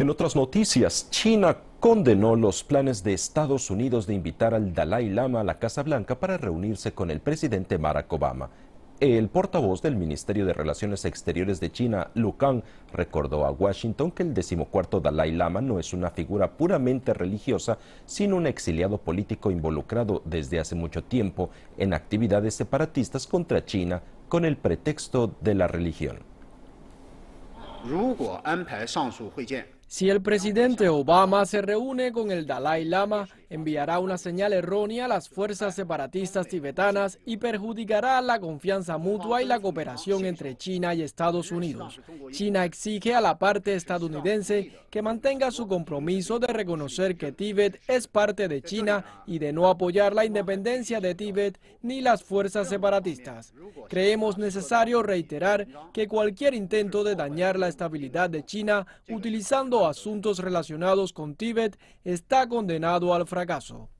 En otras noticias, China condenó los planes de Estados Unidos de invitar al Dalai Lama a la Casa Blanca para reunirse con el presidente Barack Obama. El portavoz del Ministerio de Relaciones Exteriores de China, Lu Kang, recordó a Washington que el decimocuarto Dalai Lama no es una figura puramente religiosa, sino un exiliado político involucrado desde hace mucho tiempo en actividades separatistas contra China con el pretexto de la religión. Si el presidente Obama se reúne con el Dalai Lama, enviará una señal errónea a las fuerzas separatistas tibetanas y perjudicará la confianza mutua y la cooperación entre China y Estados Unidos. China exige a la parte estadounidense que mantenga su compromiso de reconocer que Tíbet es parte de China y de no apoyar la independencia de Tíbet ni las fuerzas separatistas. Creemos necesario reiterar que cualquier intento de dañar la estabilidad de China utilizando asuntos relacionados con Tíbet está condenado al fracaso.